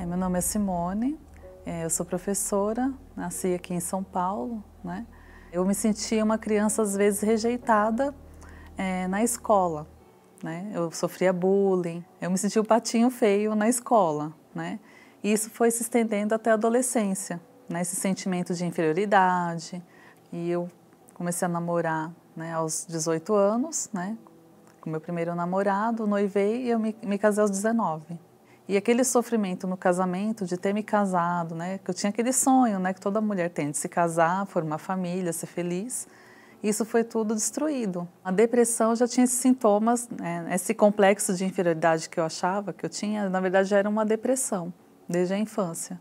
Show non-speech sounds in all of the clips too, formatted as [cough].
É, meu nome é Simone, é, eu sou professora, nasci aqui em São Paulo. Né? Eu me sentia uma criança, às vezes, rejeitada é, na escola. Né? Eu sofria bullying, eu me sentia o um patinho feio na escola. Né? E isso foi se estendendo até a adolescência, né? esse sentimento de inferioridade. E eu comecei a namorar né, aos 18 anos, né, com meu primeiro namorado, noivei e eu me, me casei aos 19. E aquele sofrimento no casamento de ter me casado, né? Que eu tinha aquele sonho, né? Que toda mulher tem de se casar, formar família, ser feliz. Isso foi tudo destruído. A depressão já tinha esses sintomas, né? esse complexo de inferioridade que eu achava que eu tinha, na verdade já era uma depressão desde a infância.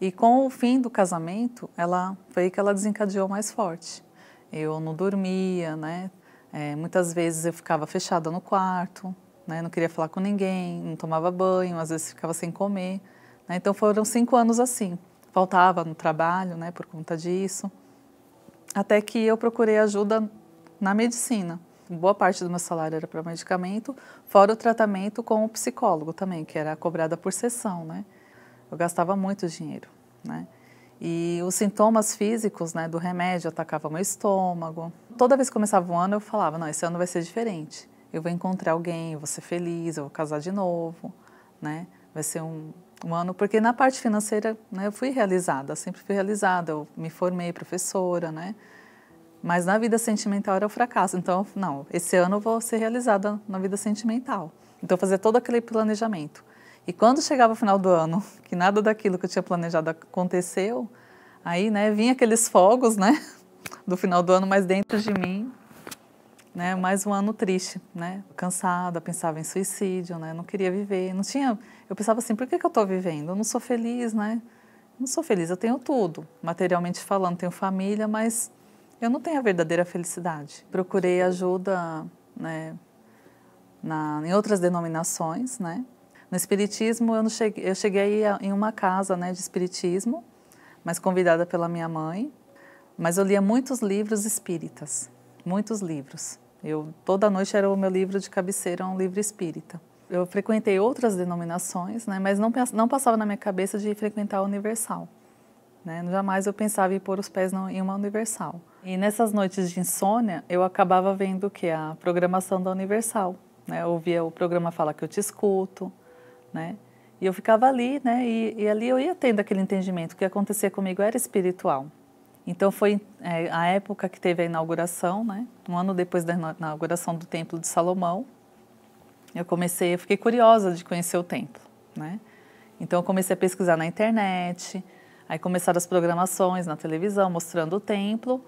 E com o fim do casamento, ela foi que ela desencadeou mais forte. Eu não dormia, né? É, muitas vezes eu ficava fechada no quarto, né? Não queria falar com ninguém, não tomava banho, às vezes ficava sem comer. Né? Então foram cinco anos assim. Faltava no trabalho, né? Por conta disso. Até que eu procurei ajuda na medicina. Boa parte do meu salário era para medicamento, fora o tratamento com o psicólogo também, que era cobrada por sessão, né? Eu gastava muito dinheiro, né? E os sintomas físicos né, do remédio atacavam meu estômago. Toda vez que começava o ano, eu falava: não, esse ano vai ser diferente eu vou encontrar alguém, eu vou ser feliz, eu vou casar de novo, né? Vai ser um, um ano, porque na parte financeira, né, eu fui realizada, sempre fui realizada, eu me formei professora, né? Mas na vida sentimental era o fracasso. Então, não, esse ano eu vou ser realizada na vida sentimental. Então, fazer todo aquele planejamento. E quando chegava o final do ano, [laughs] que nada daquilo que eu tinha planejado aconteceu, aí, né, vinha aqueles fogos, né, [laughs] do final do ano, mas dentro de mim né? Mais um ano triste, né? Cansada, pensava em suicídio, né? Não queria viver, não tinha. Eu pensava assim, por que, que eu estou vivendo? Eu não sou feliz, né? Não sou feliz, eu tenho tudo, materialmente falando, tenho família, mas eu não tenho a verdadeira felicidade. Procurei ajuda, né? Na, em outras denominações, né? No espiritismo eu, cheguei, eu cheguei a, em uma casa, né? De espiritismo, mas convidada pela minha mãe. Mas eu lia muitos livros espíritas, muitos livros. Eu toda noite era o meu livro de cabeceira, um livro espírita. Eu frequentei outras denominações, né, mas não não passava na minha cabeça de frequentar a Universal. Né? Jamais eu pensava em pôr os pés em uma Universal. E nessas noites de insônia, eu acabava vendo que a programação da Universal, né? Eu ouvia o programa Fala que eu te escuto, né? E eu ficava ali, né? E, e ali eu ia tendo aquele entendimento que acontecia comigo era espiritual. Então foi é, a época que teve a inauguração, né? Um ano depois da inauguração do Templo de Salomão, eu comecei, eu fiquei curiosa de conhecer o templo, né? Então eu comecei a pesquisar na internet, aí começaram as programações na televisão mostrando o templo,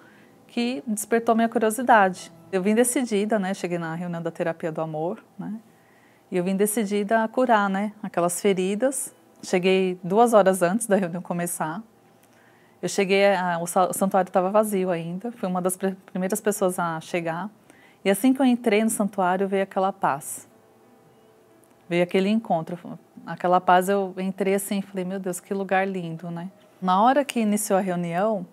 que despertou minha curiosidade. Eu vim decidida, né? Cheguei na reunião da terapia do amor, né? E eu vim decidida a curar, né? Aquelas feridas. Cheguei duas horas antes da reunião começar eu cheguei, a, o santuário estava vazio ainda, fui uma das primeiras pessoas a chegar. E assim que eu entrei no santuário, veio aquela paz. Veio aquele encontro. Aquela paz, eu entrei assim e falei, meu Deus, que lugar lindo, né? Na hora que iniciou a reunião,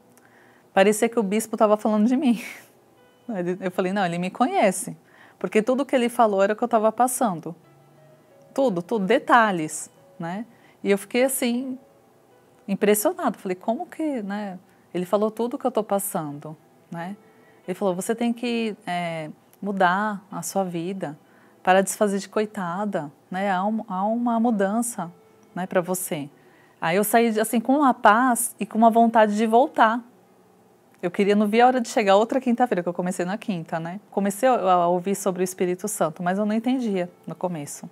parecia que o bispo estava falando de mim. [laughs] Eu falei, não, ele me conhece. Porque tudo que ele falou era o que eu estava passando. Tudo, tudo, detalhes, né? E eu fiquei assim, impressionado. Falei, como que, né? Ele falou tudo que eu estou passando, né? Ele falou, você tem que é, mudar a sua vida para desfazer de coitada, né? Há, um, há uma mudança, né, para você. Aí eu saí assim com uma paz e com uma vontade de voltar. Eu queria, não vi a hora de chegar outra quinta-feira, que eu comecei na quinta, né? Comecei a ouvir sobre o Espírito Santo, mas eu não entendia no começo.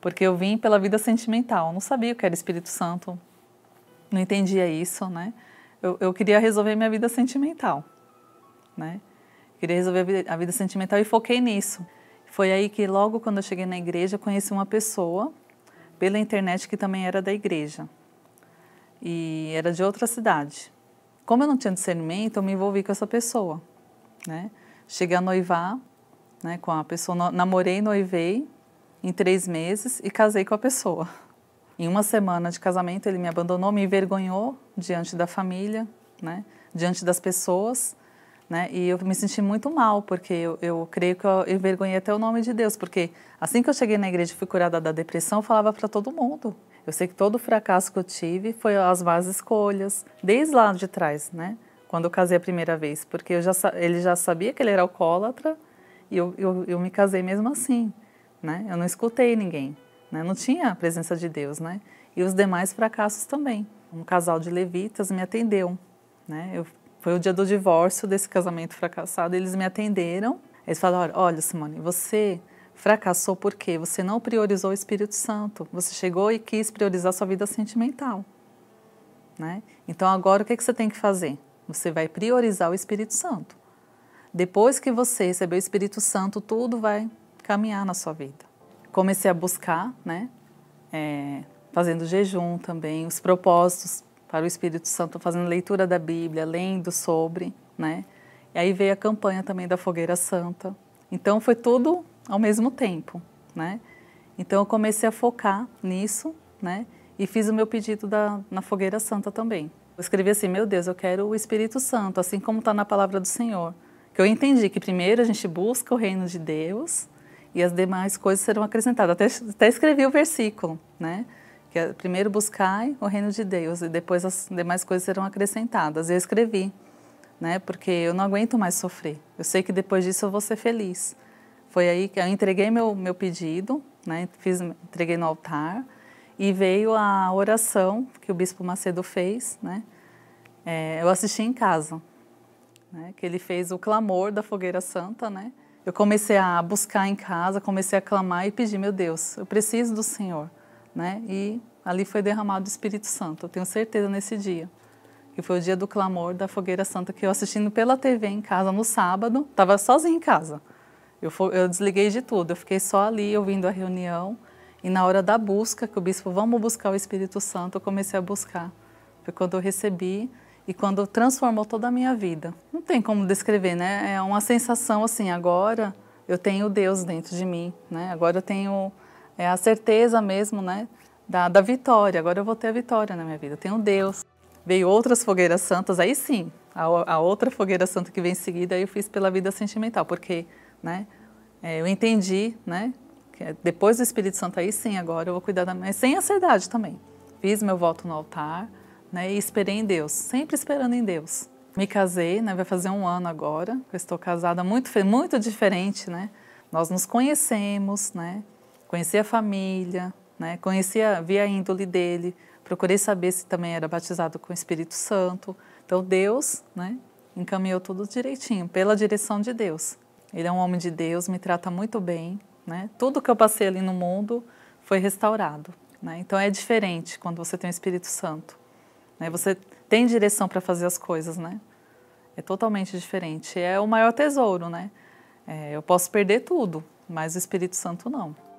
Porque eu vim pela vida sentimental, eu não sabia o que era Espírito Santo, não entendia isso, né? Eu, eu queria resolver minha vida sentimental, né? queria resolver a vida sentimental e foquei nisso. Foi aí que logo quando eu cheguei na igreja, eu conheci uma pessoa pela internet que também era da igreja. E era de outra cidade. Como eu não tinha discernimento, eu me envolvi com essa pessoa, né? Cheguei a noivar, né, com a pessoa, namorei, noivei em três meses e casei com a pessoa. Em uma semana de casamento, ele me abandonou, me envergonhou diante da família, né? diante das pessoas. Né? E eu me senti muito mal, porque eu, eu creio que eu envergonhei até o nome de Deus, porque assim que eu cheguei na igreja e fui curada da depressão, eu falava para todo mundo. Eu sei que todo o fracasso que eu tive foi as más escolhas, desde lá de trás, né? Quando eu casei a primeira vez, porque já, ele já sabia que ele era alcoólatra e eu, eu, eu me casei mesmo assim, né? Eu não escutei ninguém né? não tinha a presença de Deus, né? E os demais fracassos também. Um casal de levitas me atendeu, né? Eu, foi o dia do divórcio desse casamento fracassado, eles me atenderam. Eles falaram: olha, Simone, você fracassou porque você não priorizou o Espírito Santo. Você chegou e quis priorizar sua vida sentimental, né? Então agora o que, é que você tem que fazer? Você vai priorizar o Espírito Santo. Depois que você receber o Espírito Santo, tudo vai caminhar na sua vida comecei a buscar, né? É, fazendo jejum também, os propósitos para o Espírito Santo, fazendo leitura da Bíblia, lendo sobre, né? E aí veio a campanha também da Fogueira Santa. Então foi tudo ao mesmo tempo, né? Então eu comecei a focar nisso, né? E fiz o meu pedido da, na Fogueira Santa também. Eu escrevi assim: Meu Deus, eu quero o Espírito Santo, assim como está na palavra do Senhor. Que eu entendi que primeiro a gente busca o reino de Deus, e as demais coisas serão acrescentadas. Até, até escrevi o versículo, né? Que é, primeiro buscai o reino de Deus e depois as demais coisas serão acrescentadas. Eu escrevi, né? Porque eu não aguento mais sofrer. Eu sei que depois disso eu vou ser feliz. Foi aí que eu entreguei meu, meu pedido, né? Fiz, entreguei no altar e veio a oração que o Bispo Macedo fez, né? É, eu assisti em casa, né? Que ele fez o clamor da fogueira santa, né? eu comecei a buscar em casa, comecei a clamar e pedir, meu Deus, eu preciso do Senhor, né? E ali foi derramado o Espírito Santo, eu tenho certeza nesse dia. Que foi o dia do clamor da fogueira santa que eu assistindo pela TV em casa no sábado, estava sozinha em casa. Eu, eu desliguei de tudo, eu fiquei só ali ouvindo a reunião e na hora da busca, que o bispo, vamos buscar o Espírito Santo, eu comecei a buscar. Foi quando eu recebi e quando transformou toda a minha vida. Não tem como descrever, né? É uma sensação assim, agora eu tenho Deus dentro de mim, né? Agora eu tenho é, a certeza mesmo, né? Da, da vitória, agora eu vou ter a vitória na minha vida, eu tenho Deus. Veio outras fogueiras santas, aí sim, a, a outra fogueira santa que vem em seguida eu fiz pela vida sentimental, porque, né? É, eu entendi, né? Que é, depois do Espírito Santo aí sim, agora eu vou cuidar da minha... Sem ansiedade também. Fiz meu voto no altar, né? E esperei em Deus, sempre esperando em Deus. Me casei, né? Vai fazer um ano agora. Eu estou casada muito, muito diferente, né? Nós nos conhecemos, né? Conheci a família, né? Conhecia, vi a índole dele. Procurei saber se também era batizado com o Espírito Santo. Então Deus, né? Encaminhou tudo direitinho, pela direção de Deus. Ele é um homem de Deus, me trata muito bem, né? Tudo que eu passei ali no mundo foi restaurado, né? Então é diferente quando você tem o Espírito Santo. Né? Você tem direção para fazer as coisas, né? É totalmente diferente. É o maior tesouro, né? É, eu posso perder tudo, mas o Espírito Santo não.